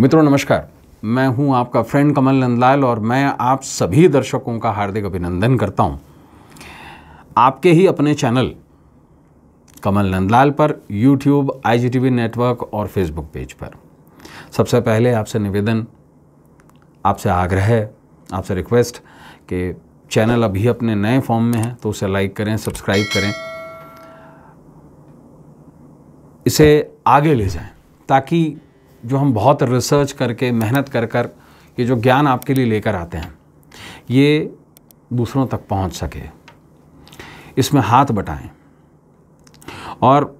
मित्रों नमस्कार मैं हूं आपका फ्रेंड कमल नंदलाल और मैं आप सभी दर्शकों का हार्दिक अभिनंदन करता हूं आपके ही अपने चैनल कमल नंदलाल पर यूट्यूब आईजीटीवी नेटवर्क और फेसबुक पेज पर सबसे पहले आपसे निवेदन आपसे आग्रह है आपसे रिक्वेस्ट कि चैनल अभी अपने नए फॉर्म में है तो उसे लाइक करें सब्सक्राइब करें इसे आगे ले जाएं ताकि जो हम बहुत रिसर्च करके मेहनत कर कर ये जो ज्ञान आपके लिए लेकर आते हैं ये दूसरों तक पहुंच सके इसमें हाथ बटाएं और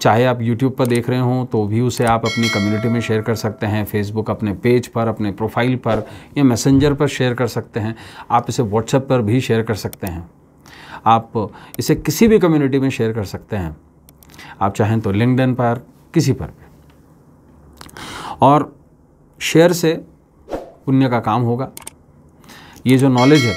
चाहे आप YouTube पर देख रहे हों तो भी उसे आप अपनी कम्युनिटी में शेयर कर सकते हैं Facebook अपने पेज पर अपने प्रोफाइल पर या मैसेंजर पर शेयर कर सकते हैं आप इसे WhatsApp पर भी शेयर कर सकते हैं आप इसे किसी भी कम्युनिटी में शेयर कर सकते हैं आप चाहें तो LinkedIn पर किसी पर भी और शेयर से पुण्य का काम होगा ये जो नॉलेज है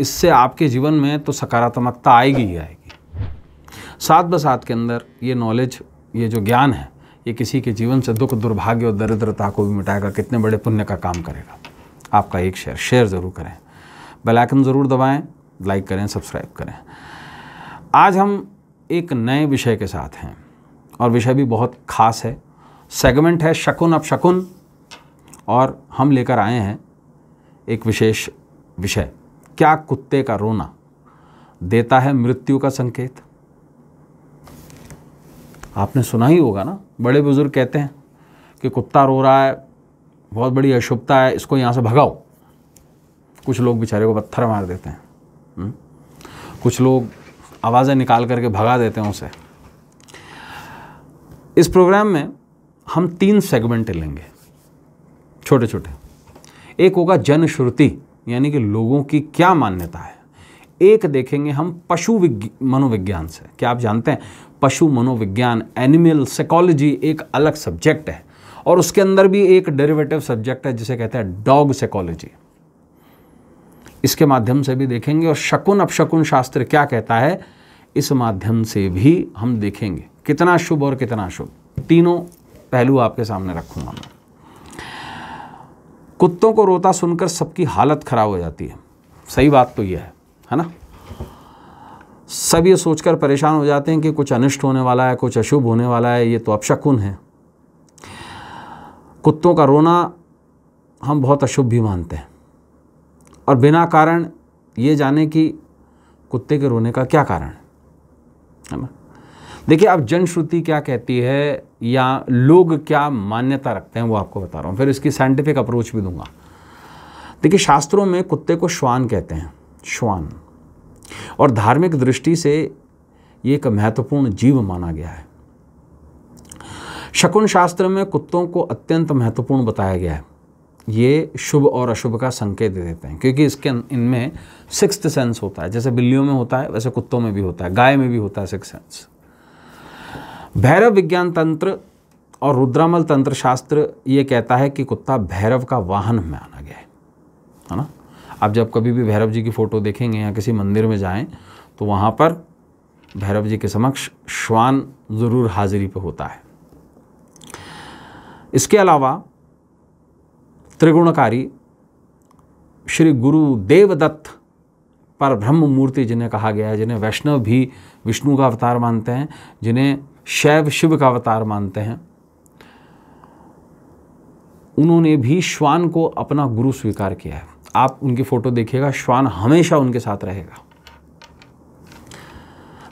इससे आपके जीवन में तो सकारात्मकता आएगी ही आएगी साथ ब साथ के अंदर ये नॉलेज ये जो ज्ञान है ये किसी के जीवन से दुख दुर्भाग्य और दरिद्रता को भी मिटाएगा कितने बड़े पुण्य का काम करेगा आपका एक शेयर शेयर ज़रूर करें बेल आइकन ज़रूर दबाएं लाइक करें सब्सक्राइब करें आज हम एक नए विषय के साथ हैं और विषय भी बहुत खास है सेगमेंट है शकुन अब शकुन और हम लेकर आए हैं एक विशेष विषय क्या कुत्ते का रोना देता है मृत्यु का संकेत आपने सुना ही होगा ना बड़े बुजुर्ग कहते हैं कि कुत्ता रो रहा है बहुत बड़ी अशुभता है इसको यहाँ से भगाओ कुछ लोग बेचारे को पत्थर मार देते हैं हम्म? कुछ लोग आवाज़ें निकाल करके भगा देते हैं उसे इस प्रोग्राम में हम तीन सेगमेंट लेंगे छोटे छोटे एक होगा जनश्रुति यानी कि लोगों की क्या मान्यता है एक देखेंगे हम पशु मनोविज्ञान से क्या आप जानते हैं पशु मनोविज्ञान एनिमल साइकोलॉजी एक अलग सब्जेक्ट है और उसके अंदर भी एक डेरिवेटिव सब्जेक्ट है जिसे कहते हैं डॉग साइकोलॉजी इसके माध्यम से भी देखेंगे और शकुन अपशकुन शास्त्र क्या कहता है इस माध्यम से भी हम देखेंगे कितना शुभ और कितना शुभ तीनों पहलू आपके सामने रखूँगा मैं कुत्तों को रोता सुनकर सबकी हालत ख़राब हो जाती है सही बात तो यह है है ना सब ये सोचकर परेशान हो जाते हैं कि कुछ अनिष्ट होने वाला है कुछ अशुभ होने वाला है ये तो अपशकुन है कुत्तों का रोना हम बहुत अशुभ भी मानते हैं और बिना कारण ये जाने कि कुत्ते के रोने का क्या कारण है ना देखिए अब जनश्रुति क्या कहती है या लोग क्या मान्यता रखते हैं वो आपको बता रहा हूँ फिर इसकी साइंटिफिक अप्रोच भी दूंगा देखिए शास्त्रों में कुत्ते को श्वान कहते हैं श्वान और धार्मिक दृष्टि से ये एक महत्वपूर्ण जीव माना गया है शकुन शास्त्र में कुत्तों को अत्यंत महत्वपूर्ण बताया गया है ये शुभ और अशुभ का संकेत दे देते हैं क्योंकि इसके अं-, इनमें सिक्स सेंस होता है जैसे बिल्लियों में होता है वैसे कुत्तों में भी होता है गाय में भी होता है सिक्स सेंस भैरव विज्ञान तंत्र और रुद्रामल तंत्र शास्त्र ये कहता है कि कुत्ता भैरव का वाहन में आना गया है है ना आप जब कभी भी भैरव जी की फ़ोटो देखेंगे या किसी मंदिर में जाएं तो वहाँ पर भैरव जी के समक्ष श्वान ज़रूर हाजिरी पे होता है इसके अलावा त्रिगुणकारी श्री गुरु देवदत्त पर ब्रह्म मूर्ति जिन्हें कहा गया है जिन्हें वैष्णव भी विष्णु का अवतार मानते हैं जिन्हें शैव शिव का अवतार मानते हैं उन्होंने भी श्वान को अपना गुरु स्वीकार किया है आप उनकी फ़ोटो देखिएगा श्वान हमेशा उनके साथ रहेगा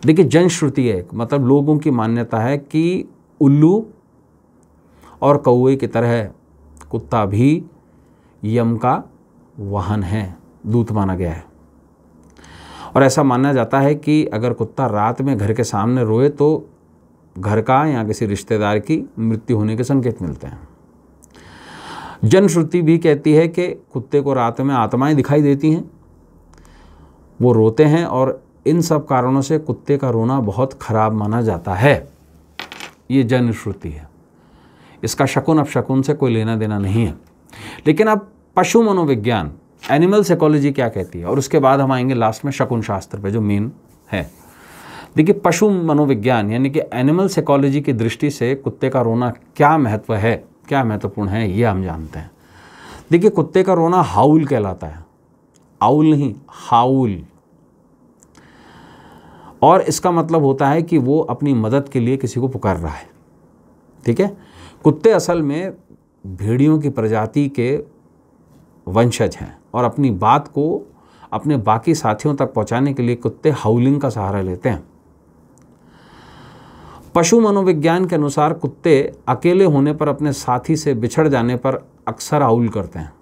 देखिए जनश्रुति है मतलब लोगों की मान्यता है कि उल्लू और कौए की तरह कुत्ता भी यम का वाहन है दूत माना गया है और ऐसा माना जाता है कि अगर कुत्ता रात में घर के सामने रोए तो घर का या किसी रिश्तेदार की मृत्यु होने के संकेत मिलते हैं जनश्रुति भी कहती है कि कुत्ते को रात में आत्माएं दिखाई देती हैं वो रोते हैं और इन सब कारणों से कुत्ते का रोना बहुत खराब माना जाता है ये जनश्रुति है इसका शकुन अब शकुन से कोई लेना देना नहीं है लेकिन अब पशु मनोविज्ञान एनिमल साइकोलॉजी क्या कहती है और उसके बाद हम आएंगे लास्ट में शकुन शास्त्र पे जो मेन है देखिए पशु मनोविज्ञान यानी कि एनिमल साइकोलॉजी की दृष्टि से कुत्ते का रोना क्या महत्व है क्या महत्वपूर्ण है ये हम जानते हैं देखिए कुत्ते का रोना हाउल कहलाता है आउल नहीं हाउल और इसका मतलब होता है कि वो अपनी मदद के लिए किसी को पुकार रहा है ठीक है कुत्ते असल में भेड़ियों की प्रजाति के वंशज हैं और अपनी बात को अपने बाकी साथियों तक पहुंचाने के लिए कुत्ते हाउलिंग का सहारा लेते हैं पशु मनोविज्ञान के अनुसार कुत्ते अकेले होने पर अपने साथी से बिछड़ जाने पर अक्सर आउल करते हैं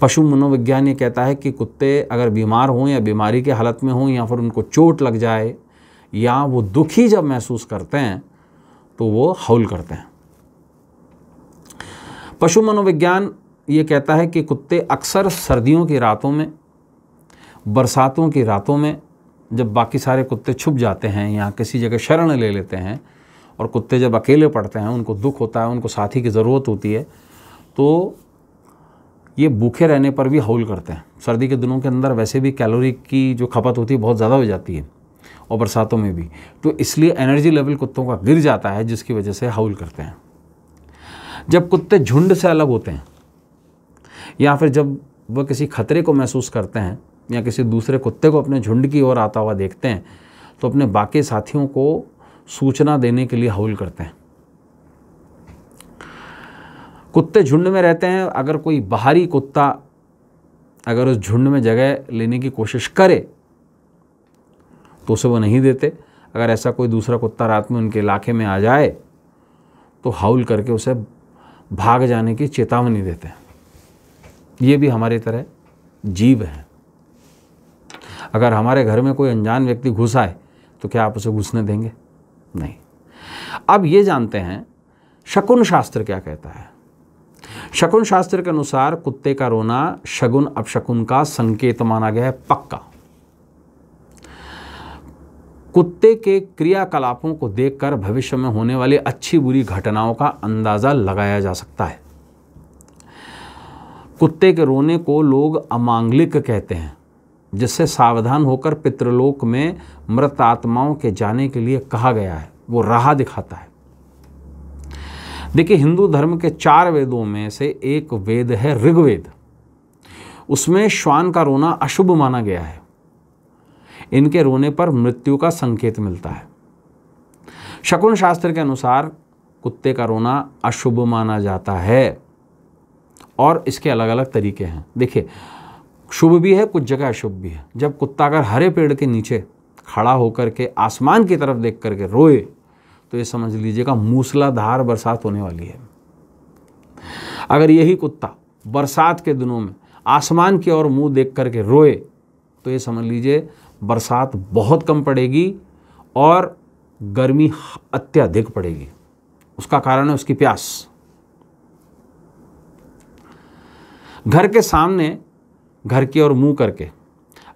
पशु मनोविज्ञान ये कहता है कि कुत्ते अगर बीमार हों या बीमारी के हालत में हों या फिर उनको चोट लग जाए या वो दुखी जब महसूस करते हैं तो वो हाउल करते हैं पशु मनोविज्ञान ये कहता है कि कुत्ते अक्सर सर्दियों की रातों में बरसातों की रातों में जब बाकी सारे कुत्ते छुप जाते हैं या किसी जगह शरण ले लेते हैं और कुत्ते जब अकेले पड़ते हैं उनको दुख होता है उनको साथी की ज़रूरत होती है तो ये भूखे रहने पर भी हौल करते हैं सर्दी के दिनों के अंदर वैसे भी कैलोरी की जो खपत होती है बहुत ज़्यादा हो जाती है और बरसातों में भी तो इसलिए एनर्जी लेवल कुत्तों का गिर जाता है जिसकी वजह से हाउल करते हैं जब कुत्ते झुंड से अलग होते हैं या फिर जब वह किसी खतरे को महसूस करते हैं या किसी दूसरे कुत्ते को अपने झुंड की ओर आता हुआ देखते हैं तो अपने बाकी साथियों को सूचना देने के लिए हाउल करते हैं कुत्ते झुंड में रहते हैं अगर कोई बाहरी कुत्ता अगर उस झुंड में जगह लेने की कोशिश करे तो उसे वो नहीं देते अगर ऐसा कोई दूसरा कुत्ता रात में उनके इलाके में आ जाए तो हाउल करके उसे भाग जाने की चेतावनी देते हैं ये भी हमारी तरह जीव है अगर हमारे घर में कोई अनजान व्यक्ति घुस आए तो क्या आप उसे घुसने देंगे नहीं अब ये जानते हैं शकुन शास्त्र क्या कहता है शकुन शास्त्र के अनुसार कुत्ते का रोना शगुन अपशकुन का संकेत माना गया है पक्का कुत्ते के क्रियाकलापों को देखकर भविष्य में होने वाली अच्छी बुरी घटनाओं का अंदाज़ा लगाया जा सकता है कुत्ते के रोने को लोग अमांगलिक कहते हैं जिससे सावधान होकर पितृलोक में मृत आत्माओं के जाने के लिए कहा गया है वो राह दिखाता है देखिए हिंदू धर्म के चार वेदों में से एक वेद है ऋग्वेद उसमें श्वान का रोना अशुभ माना गया है इनके रोने पर मृत्यु का संकेत मिलता है शकुन शास्त्र के अनुसार कुत्ते का रोना अशुभ माना जाता है और इसके अलग अलग तरीके हैं देखिए शुभ भी है कुछ जगह अशुभ भी है जब कुत्ता अगर हरे पेड़ के नीचे खड़ा होकर के आसमान की तरफ देख करके रोए तो ये समझ लीजिएगा मूसलाधार बरसात होने वाली है अगर यही कुत्ता बरसात के दिनों में आसमान की ओर मुंह देख करके रोए तो ये समझ लीजिए बरसात बहुत कम पड़ेगी और गर्मी अत्यधिक पड़ेगी उसका कारण है उसकी प्यास घर के सामने घर की ओर मुंह करके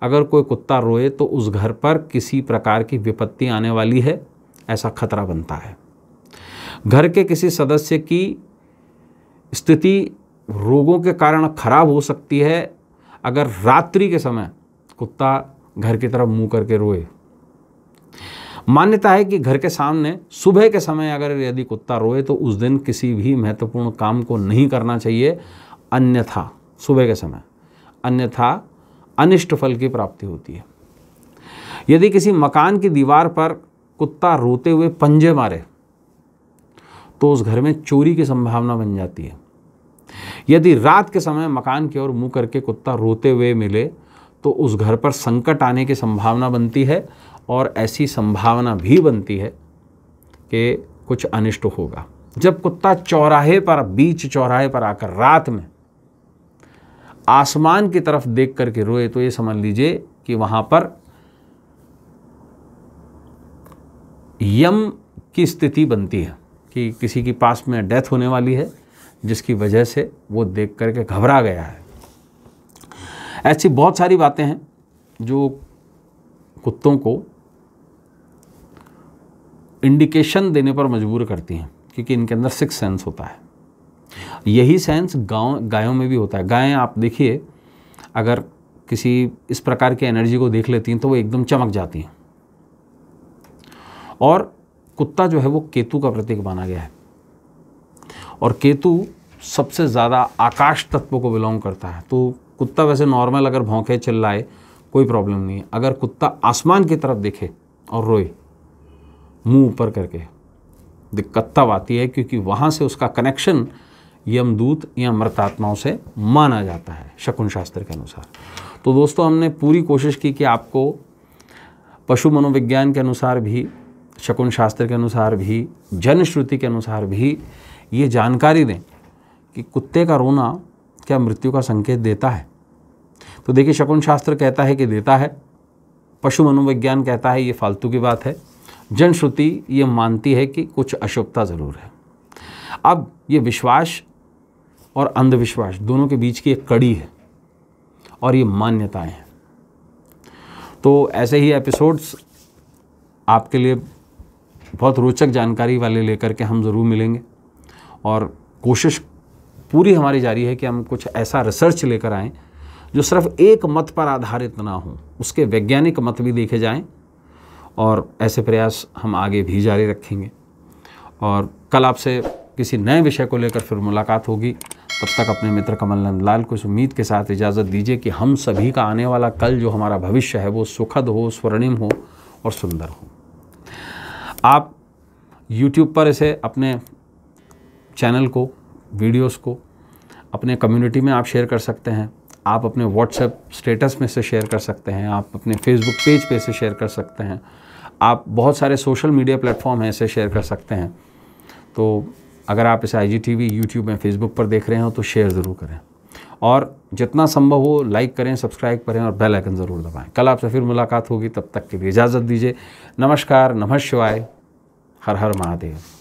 अगर कोई कुत्ता रोए तो उस घर पर किसी प्रकार की विपत्ति आने वाली है ऐसा खतरा बनता है घर के किसी सदस्य की स्थिति रोगों के कारण खराब हो सकती है अगर रात्रि के समय कुत्ता घर की तरफ मुंह करके रोए मान्यता है कि घर के सामने सुबह के समय अगर यदि कुत्ता रोए तो उस दिन किसी भी महत्वपूर्ण काम को नहीं करना चाहिए अन्यथा सुबह के समय अन्यथा अनिष्ट फल की प्राप्ति होती है यदि किसी मकान की दीवार पर कुत्ता रोते हुए पंजे मारे तो उस घर में चोरी की संभावना बन जाती है यदि रात के समय मकान की ओर मुंह करके कुत्ता रोते हुए मिले तो उस घर पर संकट आने की संभावना बनती है और ऐसी संभावना भी बनती है कि कुछ अनिष्ट होगा जब कुत्ता चौराहे पर बीच चौराहे पर आकर रात में आसमान की तरफ देख करके रोए तो ये समझ लीजिए कि वहाँ पर यम की स्थिति बनती है कि किसी के पास में डेथ होने वाली है जिसकी वजह से वो देख करके घबरा गया है ऐसी बहुत सारी बातें हैं जो कुत्तों को इंडिकेशन देने पर मजबूर करती हैं क्योंकि इनके अंदर सिक्स सेंस होता है यही सेंस गाँव गायों में भी होता है गायें आप देखिए अगर किसी इस प्रकार की एनर्जी को देख लेती हैं तो वो एकदम चमक जाती हैं और कुत्ता जो है वो केतु का प्रतीक माना गया है और केतु सबसे ज़्यादा आकाश तत्व को बिलोंग करता है तो कुत्ता वैसे नॉर्मल अगर भौंके चिल्लाए कोई प्रॉब्लम नहीं है अगर कुत्ता आसमान की तरफ देखे और रोए मुंह ऊपर करके दिक्कत तब आती है क्योंकि वहाँ से उसका कनेक्शन यमदूत या मृतात्माओं से माना जाता है शकुन शास्त्र के अनुसार तो दोस्तों हमने पूरी कोशिश की कि आपको पशु मनोविज्ञान के अनुसार भी शकुन शास्त्र के अनुसार भी जनश्रुति के अनुसार भी ये जानकारी दें कि कुत्ते का रोना क्या मृत्यु का संकेत देता है तो देखिए शकुन शास्त्र कहता है कि देता है पशु मनोविज्ञान कहता है ये फालतू की बात है जनश्रुति ये मानती है कि कुछ अशुभता ज़रूर है अब ये विश्वास और अंधविश्वास दोनों के बीच की एक कड़ी है और ये मान्यताएं हैं तो ऐसे ही एपिसोड्स आपके लिए बहुत रोचक जानकारी वाले लेकर के हम ज़रूर मिलेंगे और कोशिश पूरी हमारी जारी है कि हम कुछ ऐसा रिसर्च लेकर आएँ जो सिर्फ एक मत पर आधारित ना हो उसके वैज्ञानिक मत भी देखे जाएं और ऐसे प्रयास हम आगे भी जारी रखेंगे और कल आपसे किसी नए विषय को लेकर फिर मुलाकात होगी तब तक अपने मित्र कमल नंदलाल को इस उम्मीद के साथ इजाज़त दीजिए कि हम सभी का आने वाला कल जो हमारा भविष्य है वो सुखद हो स्वर्णिम हो और सुंदर हो आप यूट्यूब पर इसे अपने चैनल को वीडियोस को अपने कम्युनिटी में आप शेयर कर सकते हैं आप अपने व्हाट्सएप स्टेटस में से शेयर कर सकते हैं आप अपने फेसबुक पेज पे से शेयर कर सकते हैं आप बहुत सारे सोशल मीडिया प्लेटफॉर्म हैं इसे शेयर कर सकते हैं तो अगर आप इसे I G T V YouTube में फेसबुक पर देख रहे हो तो शेयर ज़रूर करें और जितना संभव हो लाइक करें सब्सक्राइब करें और बेल आइकन ज़रूर दबाएं कल आपसे फिर मुलाकात होगी तब तक के लिए इजाज़त दीजिए नमस्कार नमः शिवाय हर हर महादेव